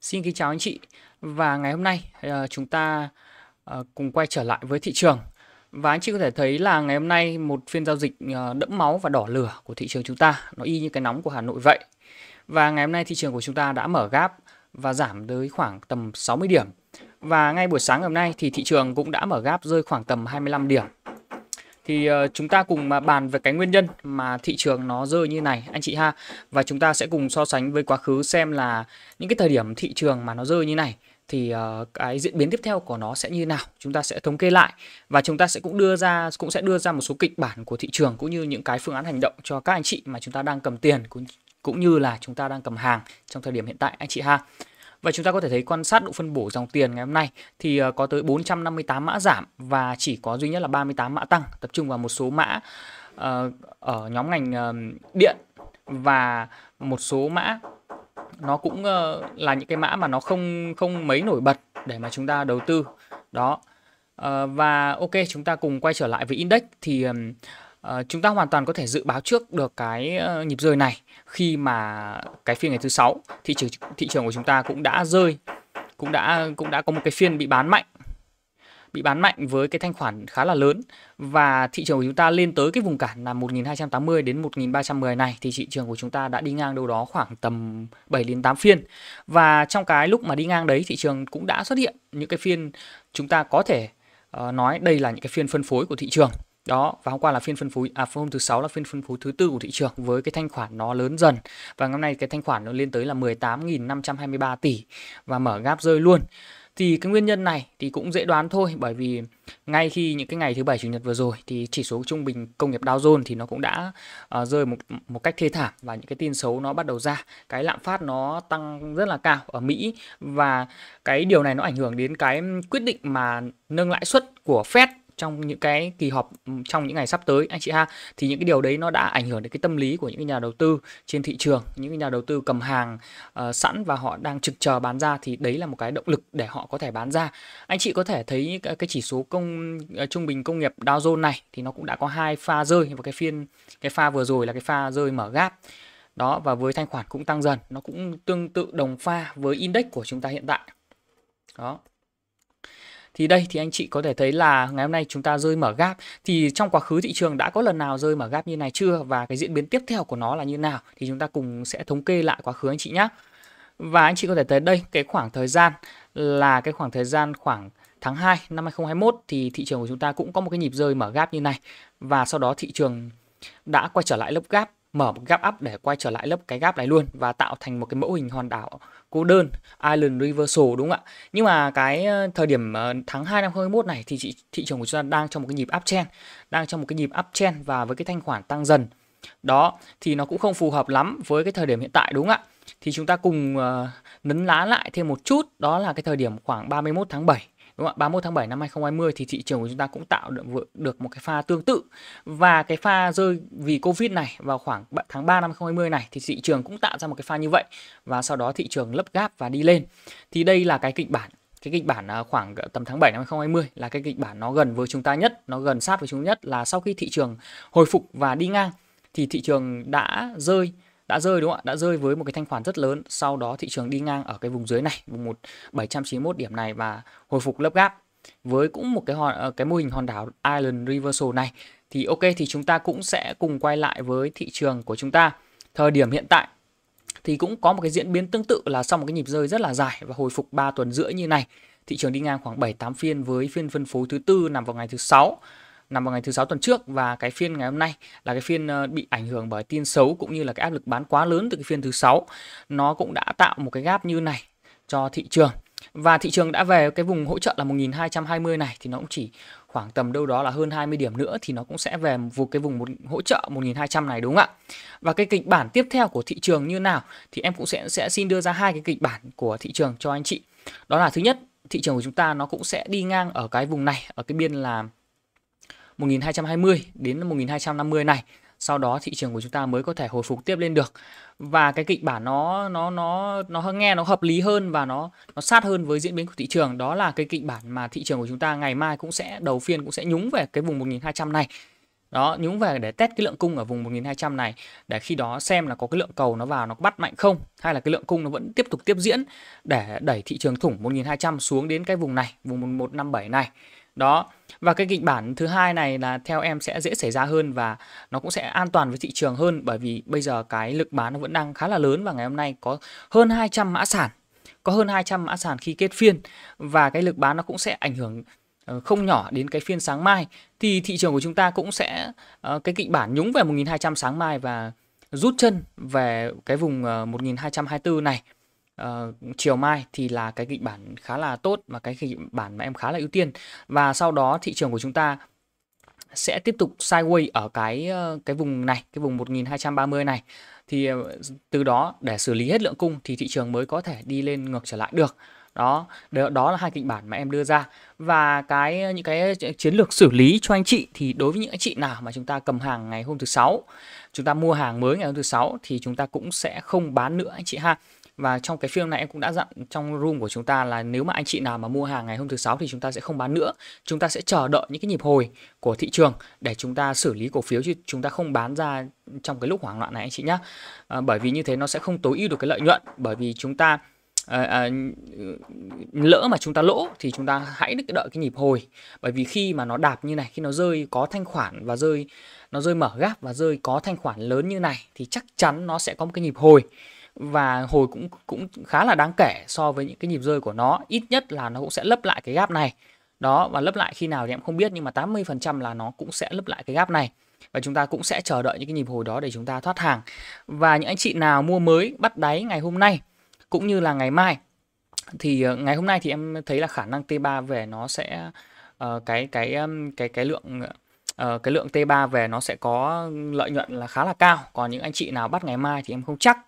Xin kính chào anh chị và ngày hôm nay ờ, chúng ta ờ, cùng quay trở lại với thị trường và anh chị có thể thấy là ngày hôm nay một phiên giao dịch ờ, đẫm máu và đỏ lửa của thị trường chúng ta nó y như cái nóng của Hà Nội vậy và ngày hôm nay thị trường của chúng ta đã mở gap và giảm tới khoảng tầm 60 điểm và ngay buổi sáng ngày hôm nay thì thị trường cũng đã mở gap rơi khoảng tầm 25 điểm thì ờ, chúng ta cùng mà bàn về cái nguyên nhân mà thị trường nó rơi như này anh chị ha và chúng ta sẽ cùng so sánh với quá khứ xem là những cái thời điểm thị trường mà nó rơi như này thì ờ, cái diễn biến tiếp theo của nó sẽ như nào chúng ta sẽ thống kê lại và chúng ta sẽ cũng đưa ra cũng sẽ đưa ra một số kịch bản của thị trường cũng như những cái phương án hành động cho các anh chị mà chúng ta đang cầm tiền cũng cũng như là chúng ta đang cầm hàng trong thời điểm hiện tại anh chị ha và chúng ta có thể thấy quan sát độ phân bổ dòng tiền ngày hôm nay thì ờ, có tới 458 mã giảm và chỉ có duy nhất là 38 mã tăng, tập trung vào một số mã uh, ở nhóm ngành uh, điện và một số mã nó cũng uh, là những cái mã mà nó không không mấy nổi bật để mà chúng ta đầu tư. Đó. Uh, và ok chúng ta cùng quay trở lại với index thì um, Ờ, chúng ta hoàn toàn có thể dự báo trước được cái ờ, nhịp rơi này khi mà cái phiên ngày thứ sáu thị trường thị trường của chúng ta cũng đã rơi cũng đã cũng đã có một cái phiên bị bán mạnh bị bán mạnh với cái thanh khoản khá là lớn và thị trường của chúng ta lên tới cái vùng cản là 1280 đến 1310 này thì thị trường của chúng ta đã đi ngang đâu đó khoảng tầm 7 đến 8 phiên. Và trong cái lúc mà đi ngang đấy thị trường cũng đã xuất hiện những cái phiên chúng ta có thể uh, nói đây là những cái phiên phân phối của thị trường đó và hôm qua là phiên phân phối à hôm thứ sáu là phiên phân phối thứ tư của thị trường với cái thanh khoản nó lớn dần và ngày hôm nay cái thanh khoản nó lên tới là 18.523 tỷ và mở gáp rơi luôn thì cái nguyên nhân này thì cũng dễ đoán thôi bởi vì ngay khi những cái ngày thứ bảy chủ nhật vừa rồi thì chỉ số trung bình công nghiệp Dow Jones thì nó cũng đã uh, rơi một một cách thê thảm và những cái tin xấu nó bắt đầu ra cái lạm phát nó tăng rất là cao ở Mỹ và cái điều này nó ảnh hưởng đến cái quyết định mà nâng lãi suất của Fed trong những cái kỳ họp ừ, trong những ngày sắp tới anh chị ha thì những cái điều đấy nó đã ảnh hưởng đến cái tâm lý của những cái nhà đầu tư trên thị trường những cái nhà đầu tư cầm hàng uh, sẵn và họ đang trực chờ bán ra thì đấy là một cái động lực để họ có thể bán ra anh chị có thể thấy cái chỉ số công ờ, trung bình công nghiệp Dow Jones này thì nó cũng đã có hai pha rơi và cái phiên cái pha vừa rồi là cái pha rơi mở gap đó và với thanh khoản cũng tăng dần nó cũng tương tự đồng pha với index của chúng ta hiện tại đó thì đây thì anh chị có thể thấy là ngày hôm nay chúng ta rơi mở gap thì trong quá khứ thị trường đã có lần nào rơi mở gap như này chưa và cái diễn biến tiếp theo của nó là như nào thì chúng ta cùng sẽ thống kê lại quá khứ anh chị nhé. Và anh chị có thể thấy đây cái khoảng thời gian là cái khoảng thời gian khoảng tháng 2 năm 2021 thì thị trường của chúng ta cũng có một cái nhịp rơi mở gap như này và sau đó thị trường đã quay trở lại lớp gap mở một gap up để quay trở lại lớp cái gap này luôn và tạo thành một cái mẫu hình hòn đảo cô đơn Island Reversal đúng không ạ? Nhưng mà cái ờ, thời điểm ờ, tháng 2 năm 2021 này thì thị, thị trường của chúng ta đang trong một cái nhịp uptrend, đang trong một cái nhịp uptrend và với cái thanh khoản tăng dần. Đó thì nó cũng không phù hợp lắm với cái thời điểm hiện tại đúng không ạ? Thì chúng ta cùng uh, nấn lá lại thêm một chút, đó là cái thời điểm khoảng 31 tháng 7 Đúng không ạ? 31 tháng 7 năm 2020 thì thị trường của chúng ta cũng tạo được, được một cái pha tương tự và cái pha rơi vì Covid này vào khoảng tháng 3 năm 2020 này thì thị trường cũng tạo ra một cái pha như vậy và sau đó thị trường lấp gáp và đi lên. Thì đây là cái kịch bản cái kịch bản à, khoảng tầm tháng 7 năm 2020 là cái kịch bản nó gần với chúng ta nhất, nó gần sát với chúng nhất là sau khi thị trường hồi phục và đi ngang thì thị trường đã rơi đã rơi đúng không ạ đã rơi với một cái thanh khoản rất lớn sau đó thị trường đi ngang ở cái vùng dưới này vùng một 1791 điểm này và hồi phục lớp gap với cũng một cái hòn ờ, cái mô hình hòn đảo Island Reversal này thì ok thì chúng ta cũng sẽ cùng quay lại với thị trường của chúng ta thời điểm hiện tại thì cũng có một cái diễn biến tương tự là sau một cái nhịp rơi rất là dài và hồi phục 3 tuần rưỡi như này thị trường đi ngang khoảng 7-8 phiên với phiên phân phối thứ tư nằm vào ngày thứ sáu nằm vào ngày thứ sáu tuần trước và cái phiên ngày hôm nay là cái phiên ờ, bị ảnh hưởng bởi tin xấu cũng như là cái áp lực bán quá lớn từ cái phiên thứ sáu nó cũng đã tạo một cái gap như này cho thị trường và thị trường đã về cái vùng hỗ trợ là 1220 này thì nó cũng chỉ khoảng tầm đâu đó là hơn 20 điểm nữa thì nó cũng sẽ về vùng cái vùng một hỗ trợ 1200 này đúng không ạ? Và cái kịch bản tiếp theo của thị trường như nào thì em cũng sẽ sẽ xin đưa ra hai cái kịch bản của thị trường cho anh chị. Đó là thứ nhất, thị trường của chúng ta nó cũng sẽ đi ngang ở cái vùng này ở cái biên là 1220 đến 1250 này sau đó thị trường của chúng ta mới có thể hồi phục tiếp lên được và cái kịch bản nó nó nó nó nghe nó hợp lý hơn và nó nó sát hơn với diễn biến của thị trường đó là cái kịch bản mà thị trường của chúng ta ngày mai cũng sẽ đầu phiên cũng sẽ nhúng về cái vùng 1200 này đó nhúng về để test cái lượng cung ở vùng 1200 này để khi đó xem là có cái lượng cầu nó vào nó bắt mạnh không hay là cái lượng cung nó vẫn tiếp tục tiếp diễn để đẩy thị trường thủng 1200 xuống đến cái vùng này vùng 1157 này đó và cái kịch bản thứ hai này là theo em sẽ dễ xảy ra hơn và nó cũng sẽ an toàn với thị trường hơn bởi vì bây giờ cái lực bán nó vẫn đang khá là lớn và ngày hôm nay có hơn 200 mã sản có hơn 200 mã sản khi kết phiên và cái lực bán nó cũng sẽ ảnh hưởng ờ, không nhỏ đến cái phiên sáng mai thì thị trường của chúng ta cũng sẽ ờ, cái kịch bản nhúng về 1200 sáng mai và rút chân về cái vùng 1224 ờ, này uh, chiều mai thì là cái kịch bản khá là tốt và cái kịch bản mà em khá là ưu tiên và sau đó thị trường của chúng ta sẽ tiếp tục sideways ở cái ờ, cái vùng này, cái vùng 1230 này thì ờ, từ đó để xử lý hết lượng cung thì thị trường mới có thể đi lên ngược trở lại được. Đó, đó là hai kịch bản mà em đưa ra và cái những cái chiến lược xử lý cho anh chị thì đối với những anh chị nào mà chúng ta cầm hàng ngày hôm thứ sáu, chúng ta mua hàng mới ngày hôm thứ sáu thì chúng ta cũng sẽ không bán nữa anh chị ha. Và trong cái phiên này em cũng đã dặn trong room của chúng ta là nếu mà anh chị nào mà mua hàng ngày hôm thứ sáu thì chúng ta sẽ không bán nữa. Chúng ta sẽ chờ đợi những cái nhịp hồi của thị trường để chúng ta xử lý cổ phiếu chứ chúng ta không bán ra trong cái lúc hoảng loạn này anh chị nhé. À, bởi vì như thế nó sẽ không tối ưu được cái lợi nhuận bởi vì chúng ta À, à, lỡ mà chúng ta lỗ thì chúng ta hãy đợi cái nhịp hồi bởi vì khi mà nó đạp như này khi nó rơi có thanh khoản và rơi nó rơi mở gáp và rơi có thanh khoản lớn như này thì chắc chắn nó sẽ có một cái nhịp hồi và hồi cũng cũng khá là đáng kể so với những cái nhịp rơi của nó ít nhất là nó cũng sẽ lấp lại cái gap này đó và lấp lại khi nào thì em không biết nhưng mà 80% là nó cũng sẽ lấp lại cái gap này và chúng ta cũng sẽ chờ đợi những cái nhịp hồi đó để chúng ta thoát hàng và những anh chị nào mua mới bắt đáy ngày hôm nay cũng như là ngày mai thì ờ, ngày hôm nay thì em thấy là khả năng T3 về nó sẽ uh, cái cái cái cái lượng uh, cái lượng T3 về nó sẽ có lợi nhuận là khá là cao còn những anh chị nào bắt ngày mai thì em không chắc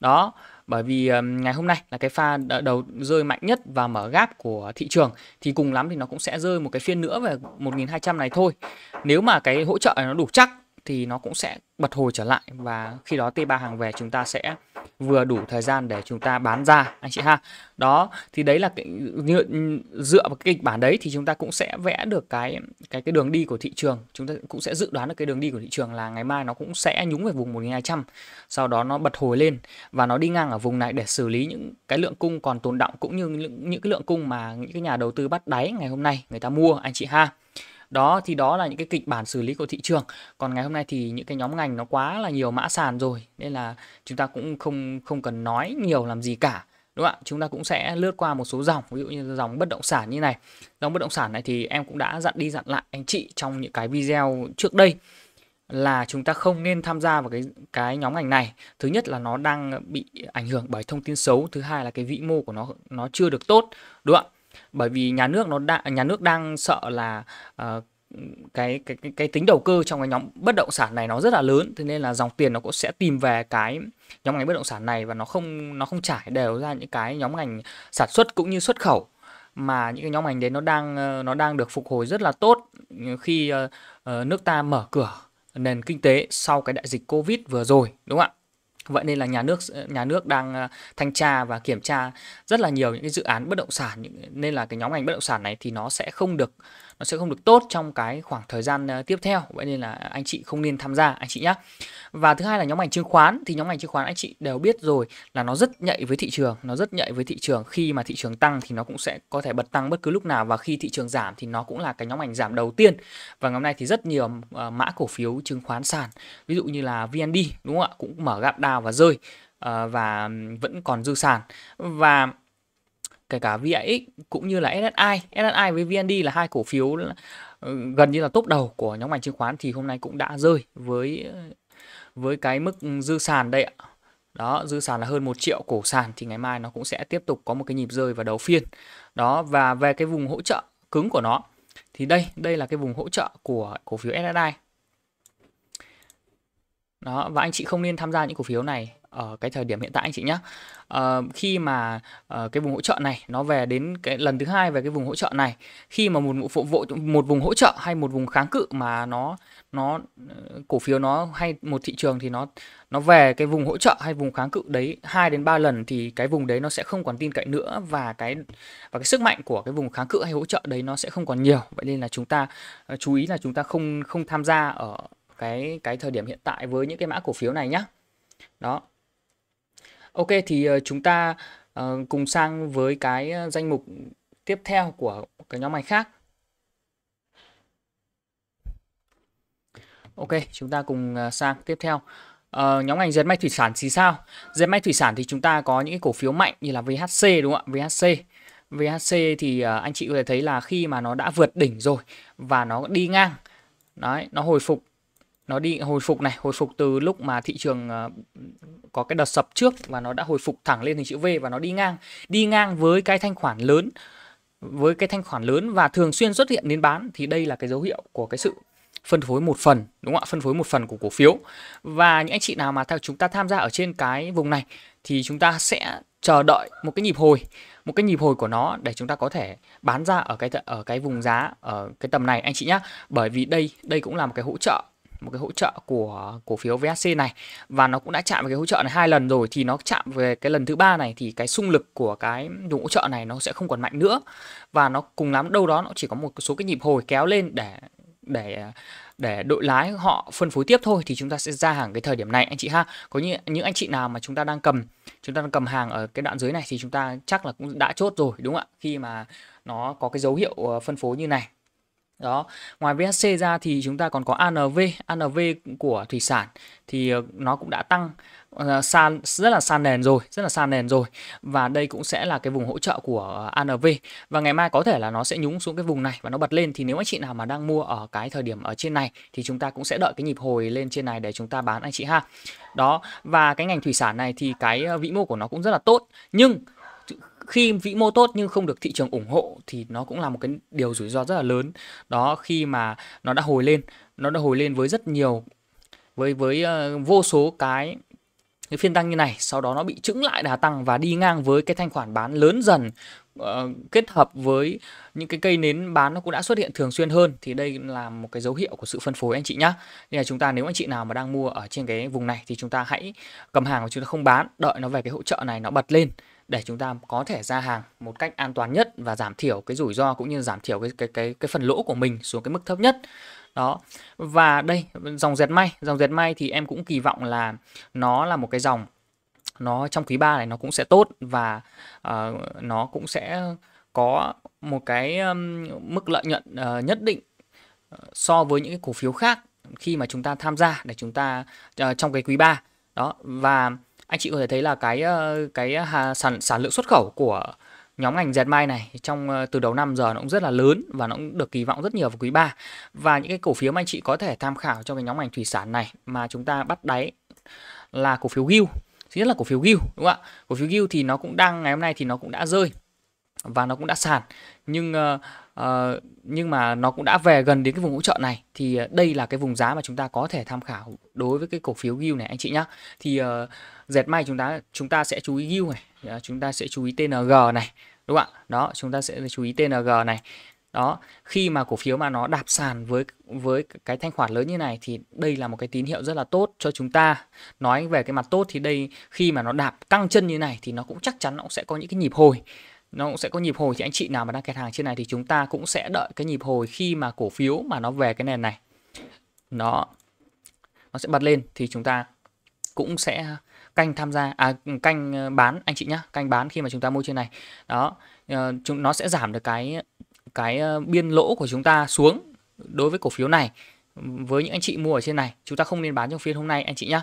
đó bởi vì ờ, ngày hôm nay là cái pha đầu rơi mạnh nhất và mở gáp của thị trường thì cùng lắm thì nó cũng sẽ rơi một cái phiên nữa về 1.200 này thôi nếu mà cái hỗ trợ này nó đủ chắc thì nó cũng sẽ bật hồi trở lại và khi đó T3 hàng về chúng ta sẽ vừa đủ thời gian để chúng ta bán ra anh chị ha đó thì đấy là cái, dựa vào cái kịch bản đấy thì chúng ta cũng sẽ vẽ được cái cái cái đường đi của thị trường chúng ta cũng sẽ dự đoán được cái đường đi của thị trường là ngày mai nó cũng sẽ nhúng về vùng 1200 sau đó nó bật hồi lên và nó đi ngang ở vùng này để xử lý những cái lượng cung còn tồn động cũng như những, những cái lượng cung mà những cái nhà đầu tư bắt đáy ngày hôm nay người ta mua anh chị ha đó thì đó là những cái kịch bản xử lý của thị trường còn ngày hôm nay thì những cái nhóm ngành nó quá là nhiều mã sàn rồi nên là chúng ta cũng không không cần nói nhiều làm gì cả đúng không ạ chúng ta cũng sẽ lướt qua một số dòng ví dụ như dòng bất động sản như này dòng bất động sản này thì em cũng đã dặn đi dặn lại anh chị trong những cái video trước đây là chúng ta không nên tham gia vào cái cái nhóm ngành này thứ nhất là nó đang bị ảnh hưởng bởi thông tin xấu thứ hai là cái vĩ mô của nó nó chưa được tốt đúng không ạ bởi vì nhà nước nó đã nhà nước đang sợ là uh, cái cái cái, cái tính đầu cơ trong cái nhóm bất động sản này nó rất là lớn thế nên là dòng tiền nó cũng sẽ tìm về cái nhóm ngành bất động sản này và nó không nó không trải đều ra những cái nhóm ngành sản xuất cũng như xuất khẩu mà những cái nhóm ngành đấy nó đang ờ, nó đang được phục hồi rất là tốt khi ờ, nước ta mở cửa nền kinh tế sau cái đại dịch Covid vừa rồi đúng không ạ? Vậy nên là nhà nước nhà nước đang ờ, thanh tra và kiểm tra rất là nhiều những cái dự án bất động sản nên là cái nhóm ngành bất động sản này thì nó sẽ không được nó sẽ không được tốt trong cái khoảng thời gian ờ, tiếp theo vậy nên là anh chị không nên tham gia anh chị nhé và thứ hai là nhóm ngành chứng khoán thì nhóm ngành chứng khoán anh chị đều biết rồi là nó rất nhạy với thị trường nó rất nhạy với thị trường khi mà thị trường tăng thì nó cũng sẽ có thể bật tăng bất cứ lúc nào và khi thị trường giảm thì nó cũng là cái nhóm ngành giảm đầu tiên và ngày hôm nay thì rất nhiều ờ, mã cổ phiếu chứng khoán sàn ví dụ như là VND đúng không ạ cũng mở gap đào và rơi ờ, và vẫn còn dư sàn và kể cả VIX cũng như là SSI. SSI với VND là hai cổ phiếu ờ, gần như là top đầu của nhóm ngành chứng khoán thì hôm nay cũng đã rơi với với cái mức dư sàn đây ạ. Đó, dư sàn là hơn 1 triệu cổ sàn thì ngày mai nó cũng sẽ tiếp tục có một cái nhịp rơi vào đầu phiên. Đó và về cái vùng hỗ trợ cứng của nó thì đây, đây là cái vùng hỗ trợ của cổ phiếu SSI. Đó và anh chị không nên tham gia những cổ phiếu này ở cái thời điểm hiện tại anh chị nhé à, ờ, khi mà à, cái vùng hỗ trợ này nó về đến cái lần thứ hai về cái vùng hỗ trợ này khi mà một vụ vụ một vùng hỗ trợ hay một vùng kháng cự mà nó nó ờ, cổ phiếu nó hay một thị trường thì nó nó về cái vùng hỗ trợ hay vùng kháng cự đấy 2 đến 3 lần thì cái vùng đấy nó sẽ không còn tin cậy nữa và cái và cái sức mạnh của cái vùng kháng cự hay hỗ trợ đấy nó sẽ không còn nhiều vậy nên là chúng ta chú ý là chúng ta không không tham gia ở cái cái thời điểm hiện tại với những cái mã cổ phiếu này nhé đó Ok thì ờ, chúng ta ờ, cùng sang với cái ờ, danh mục tiếp theo của cái nhóm ngành khác. Ok, chúng ta cùng sang tiếp theo. Ờ, nhóm ngành dệt may thủy sản thì sao? Dệt may thủy sản thì chúng ta có những cái cổ phiếu mạnh như là VHC đúng không ạ? VHC. VHC thì anh chị có thể thấy là khi mà nó đã vượt đỉnh rồi và nó đi ngang. Đấy, nó hồi phục nó đi hồi phục này hồi phục từ lúc mà thị trường ờ, có cái đợt sập trước và nó đã hồi phục thẳng lên hình chữ V và nó đi ngang đi ngang với cái thanh khoản lớn với cái thanh khoản lớn và thường xuyên xuất hiện đến bán thì đây là cái dấu hiệu của cái sự phân phối một phần đúng không ạ phân phối một phần của cổ phiếu và những anh chị nào mà theo chúng ta tham gia ở trên cái vùng này thì chúng ta sẽ chờ đợi một cái nhịp hồi một cái nhịp hồi của nó để chúng ta có thể bán ra ở cái ở cái vùng giá ở cái tầm này anh chị nhé bởi vì đây đây cũng là một cái hỗ trợ một cái hỗ trợ của cổ phiếu VHC này và nó cũng đã chạm vào cái hỗ trợ này hai lần rồi thì nó chạm về cái lần thứ ba này thì cái xung lực của cái vùng hỗ trợ này nó sẽ không còn mạnh nữa và nó cùng lắm đâu đó nó chỉ có một số cái nhịp hồi kéo lên để để để đội lái họ phân phối tiếp thôi thì chúng ta sẽ ra hàng cái thời điểm này anh chị ha có như những anh chị nào mà chúng ta đang cầm chúng ta đang cầm hàng ở cái đoạn dưới này thì chúng ta chắc là cũng đã chốt rồi đúng không ạ khi mà nó có cái dấu hiệu ờ, phân phối như này đó ngoài VHC ra thì chúng ta còn có ANV ANV của thủy sản thì ờ, nó cũng đã tăng ờ, san rất là san nền rồi rất là san nền rồi và đây cũng sẽ là cái vùng hỗ trợ của ANV và ngày mai có thể là nó sẽ nhúng xuống cái vùng này và nó bật lên thì nếu anh chị nào mà đang mua ở cái thời điểm ở trên này thì chúng ta cũng sẽ đợi cái nhịp hồi lên trên này để chúng ta bán anh chị ha đó và cái ngành thủy sản này thì cái ờ, vĩ mô của nó cũng rất là tốt nhưng khi vĩ mô tốt nhưng không được thị trường ủng hộ thì nó cũng là một cái điều rủi ro rất là lớn đó khi mà nó đã hồi lên nó đã hồi lên với rất nhiều với với uh, vô số cái cái phiên tăng như này sau đó nó bị trứng lại đà tăng và đi ngang với cái thanh khoản bán lớn dần uh, kết hợp với những cái cây nến bán nó cũng đã xuất hiện thường xuyên hơn thì đây là một cái dấu hiệu của sự phân phối anh chị nhá nên là chúng ta nếu anh chị nào mà đang mua ở trên cái vùng này thì chúng ta hãy cầm hàng và chúng ta không bán đợi nó về cái hỗ trợ này nó bật lên để chúng ta có thể ra hàng một cách an toàn nhất và giảm thiểu cái rủi ro cũng như giảm thiểu cái cái cái cái phần lỗ của mình xuống cái mức thấp nhất đó và đây dòng dệt may dòng dệt may thì em cũng kỳ vọng là nó là một cái dòng nó trong quý 3 này nó cũng sẽ tốt và uh, nó cũng sẽ có một cái um, mức lợi nhuận uh, nhất định ờ, so với những cái cổ phiếu khác khi mà chúng ta tham gia để chúng ta uh, trong cái quý 3 đó và anh chị có thể thấy là cái ờ, cái ờ, hà, sản sản lượng xuất khẩu của nhóm ngành dệt may này trong ờ, từ đầu năm giờ nó cũng rất là lớn và nó cũng được kỳ vọng rất nhiều vào quý 3 và những cái cổ phiếu mà anh chị có thể tham khảo trong cái nhóm ngành thủy sản này mà chúng ta bắt đáy là cổ phiếu Gil thứ nhất là cổ phiếu Gil đúng không ạ cổ phiếu Gil thì nó cũng đang ngày hôm nay thì nó cũng đã rơi và nó cũng đã sàn nhưng uh, à, nhưng mà nó cũng đã về gần đến cái vùng hỗ trợ này thì ờ, đây là cái vùng giá mà chúng ta có thể tham khảo đối với cái cổ phiếu Gil này anh chị nhá thì uh, dệt may chúng ta chúng ta sẽ chú ý Gil này chúng ta sẽ chú ý TNG này đúng không ạ đó chúng ta sẽ chú ý TNG này đó khi mà cổ phiếu mà nó đạp sàn với với cái thanh khoản lớn như này thì đây là một cái tín hiệu rất là tốt cho chúng ta nói về cái mặt tốt thì đây khi mà nó đạp căng chân như này thì nó cũng chắc chắn nó cũng sẽ có những cái nhịp hồi nó cũng sẽ có nhịp hồi thì anh chị nào mà đang kẹt hàng trên này thì chúng ta cũng sẽ đợi cái nhịp hồi khi mà cổ phiếu mà nó về cái nền này nó nó sẽ bật lên thì chúng ta cũng sẽ canh tham gia à canh ờ, bán anh chị nhá canh bán khi mà chúng ta mua trên này đó ờ, chúng nó sẽ giảm được cái cái ờ, biên lỗ của chúng ta xuống đối với cổ phiếu này với những anh chị mua ở trên này chúng ta không nên bán trong phiên hôm nay anh chị nhá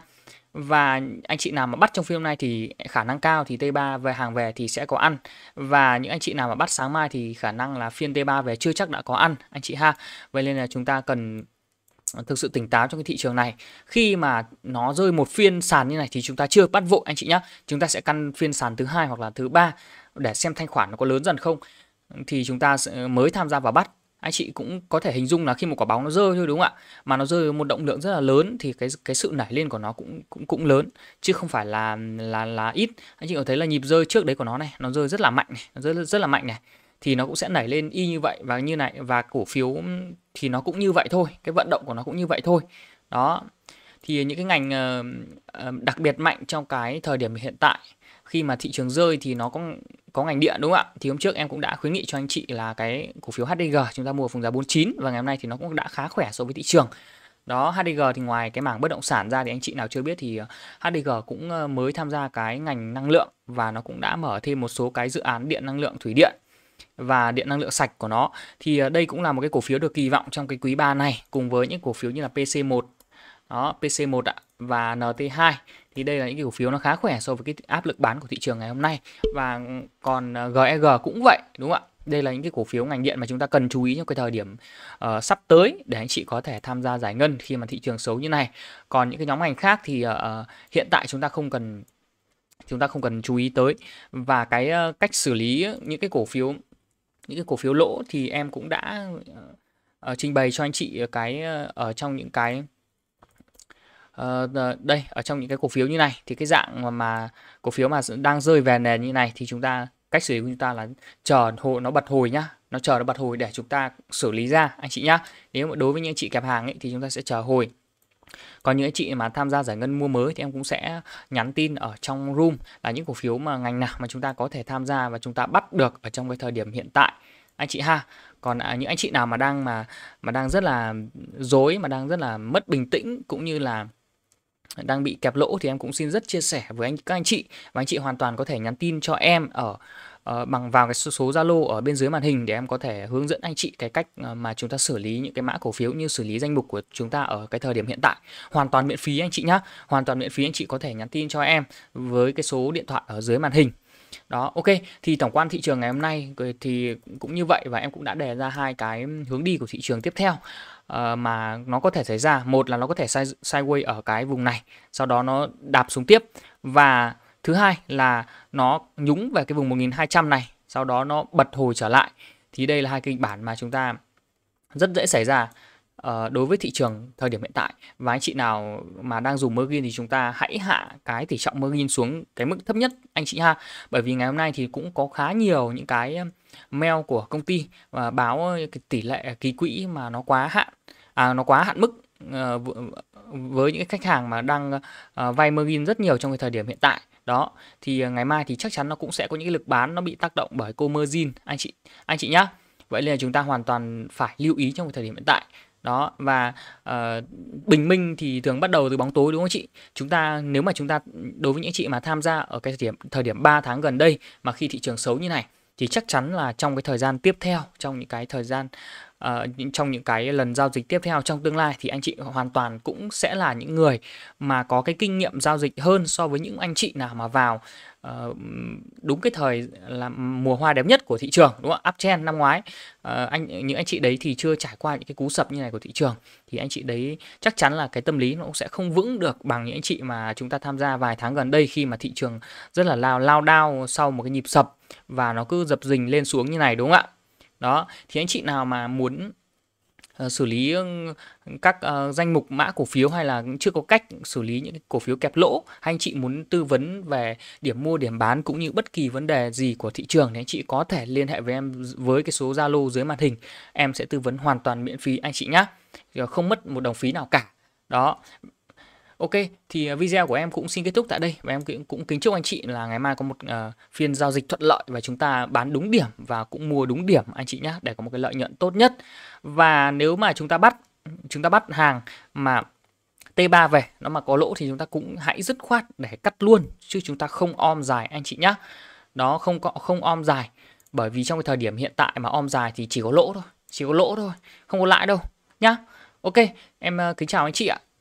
và anh chị nào mà bắt trong phiên hôm nay thì khả năng cao thì T3 về hàng về thì sẽ có ăn và những anh chị nào mà bắt sáng mai thì khả năng là phiên T3 về chưa chắc đã có ăn anh chị ha vậy nên là chúng ta cần thực sự tỉnh táo trong cái thị trường này khi mà nó rơi một phiên sàn như này thì chúng ta chưa bắt vội anh chị nhé chúng ta sẽ căn phiên sàn thứ hai hoặc là thứ ba để xem thanh khoản nó có lớn dần không thì chúng ta mới tham gia vào bắt anh chị cũng có thể hình dung là khi một quả bóng nó rơi thôi đúng không ạ mà nó rơi một động lượng rất là lớn thì cái cái sự nảy lên của nó cũng cũng cũng lớn chứ không phải là là là ít anh chị có thấy là nhịp rơi trước đấy của nó này nó rơi rất là mạnh này nó rơi rất là mạnh này thì nó cũng sẽ nảy lên y như vậy và như này và cổ phiếu thì nó cũng như vậy thôi cái vận động của nó cũng như vậy thôi đó thì những cái ngành ờ, ờ, đặc biệt mạnh trong cái thời điểm hiện tại khi mà thị trường rơi thì nó có có ngành điện đúng không ạ? Thì hôm trước em cũng đã khuyến nghị cho anh chị là cái cổ phiếu HDG chúng ta mua vùng giá 49 và ngày hôm nay thì nó cũng đã khá khỏe so với thị trường. Đó, HDG thì ngoài cái mảng bất động sản ra thì anh chị nào chưa biết thì ờ, HDG cũng ờ, mới tham gia cái ngành năng lượng và nó cũng đã mở thêm một số cái dự án điện năng lượng thủy điện và điện năng lượng sạch của nó thì ờ, đây cũng là một cái cổ phiếu được kỳ vọng trong cái quý 3 này cùng với những cổ phiếu như là PC1 đó PC1 ạ và NT2 thì đây là những cổ phiếu nó khá khỏe so với cái áp lực bán của thị trường ngày hôm nay và còn GEG ờ, e cũng vậy đúng không ạ đây là những cái cổ phiếu ngành điện mà chúng ta cần chú ý trong cái thời điểm uh, sắp tới để anh chị có thể tham gia giải ngân khi mà thị trường xấu như này còn những cái nhóm ngành khác thì uh, hiện tại chúng ta không cần chúng ta không cần chú ý tới và cái uh, cách xử lý những cái cổ phiếu những cái cổ phiếu lỗ thì em cũng đã uh, trình bày cho anh chị cái ở trong những cái Ờ, ờ, đây ở trong những cái cổ phiếu như này thì cái dạng mà, mà cổ phiếu mà đang rơi về nền như này thì chúng ta cách xử lý của chúng ta là chờ hộ nó bật hồi nhá nó chờ nó bật hồi để chúng ta xử lý ra anh chị nhá nếu mà đối với những chị kẹp hàng ấy thì chúng ta sẽ chờ hồi còn những chị mà tham gia giải ngân mua mới thì em cũng sẽ nhắn tin ở trong room là những cổ phiếu mà ngành nào mà chúng ta có thể tham gia và chúng ta bắt được ở trong cái thời điểm hiện tại anh chị ha còn à, những anh chị nào mà đang mà mà đang rất là dối mà đang rất là mất bình tĩnh cũng như là đang bị kẹp lỗ thì em cũng xin rất chia sẻ với anh các anh chị và anh chị hoàn toàn có thể nhắn tin cho em ở uh, bằng vào cái số Zalo ở bên dưới màn hình để em có thể hướng dẫn anh chị cái cách ờ, mà chúng ta xử lý những cái mã cổ phiếu như xử lý danh mục của chúng ta ở cái thời điểm hiện tại. Hoàn toàn miễn phí anh chị nhá. Hoàn toàn miễn phí anh chị có thể nhắn tin cho em với cái số điện thoại ở dưới màn hình đó, ok, thì tổng quan thị trường ngày hôm nay thì cũng như vậy và em cũng đã đề ra hai cái hướng đi của thị trường tiếp theo uh, mà nó có thể xảy ra. Một là nó có thể sideways ở cái vùng này, sau đó nó đạp xuống tiếp và thứ hai là nó nhúng về cái vùng 1200 này, sau đó nó bật hồi trở lại. Thì đây là hai kịch bản mà chúng ta rất dễ xảy ra Ờ, đối với thị trường thời điểm hiện tại và anh chị nào mà đang dùng margin thì chúng ta hãy hạ cái tỷ trọng margin xuống cái mức thấp nhất anh chị ha bởi vì ngày hôm nay thì cũng có khá nhiều những cái mail của công ty và báo cái tỷ lệ ký quỹ mà nó quá hạn à, nó quá hạn mức ờ, với những khách hàng mà đang ờ, vay margin rất nhiều trong cái thời điểm hiện tại đó thì ngày mai thì chắc chắn nó cũng sẽ có những cái lực bán nó bị tác động bởi cô margin anh chị anh chị nhá vậy nên là chúng ta hoàn toàn phải lưu ý trong cái thời điểm hiện tại đó và uh, bình minh thì thường bắt đầu từ bóng tối đúng không chị chúng ta nếu mà chúng ta đối với những chị mà tham gia ở cái thời điểm thời điểm 3 tháng gần đây mà khi thị trường xấu như này thì chắc chắn là trong cái thời gian tiếp theo trong những cái thời gian uh, trong những cái lần giao dịch tiếp theo trong tương lai thì anh chị hoàn toàn cũng sẽ là những người mà có cái kinh nghiệm giao dịch hơn so với những anh chị nào mà vào Uh, đúng cái thời là mùa hoa đẹp nhất của thị trường đúng không ạ uptrend năm ngoái uh, anh những anh chị đấy thì chưa trải qua những cái cú sập như này của thị trường thì anh chị đấy chắc chắn là cái tâm lý nó cũng sẽ không vững được bằng những anh chị mà chúng ta tham gia vài tháng gần đây khi mà thị trường rất là lao lao đao sau một cái nhịp sập và nó cứ dập dình lên xuống như này đúng không ạ đó thì anh chị nào mà muốn ờ, xử lý các ờ, danh mục mã cổ phiếu hay là chưa có cách xử lý những cổ phiếu kẹp lỗ hay anh chị muốn tư vấn về điểm mua điểm bán cũng như bất kỳ vấn đề gì của thị trường thì anh chị có thể liên hệ với em với cái số Zalo dưới màn hình em sẽ tư vấn hoàn toàn miễn phí anh chị nhé không mất một đồng phí nào cả đó Ok, thì à, video của em cũng xin kết thúc tại đây và em cũng, kính chúc anh chị là ngày mai có một uh, phiên giao dịch thuận lợi và chúng ta bán đúng điểm và cũng mua đúng điểm anh chị nhé để có một cái lợi nhuận tốt nhất. Và nếu mà chúng ta bắt chúng ta bắt hàng mà T3 về nó mà có lỗ thì chúng ta cũng hãy dứt khoát để cắt luôn chứ chúng ta không om dài anh chị nhé. Đó không có không om dài bởi vì trong cái thời điểm hiện tại mà om dài thì chỉ có lỗ thôi, chỉ có lỗ thôi, không có lãi đâu nhá. Ok, em uh, kính chào anh chị ạ.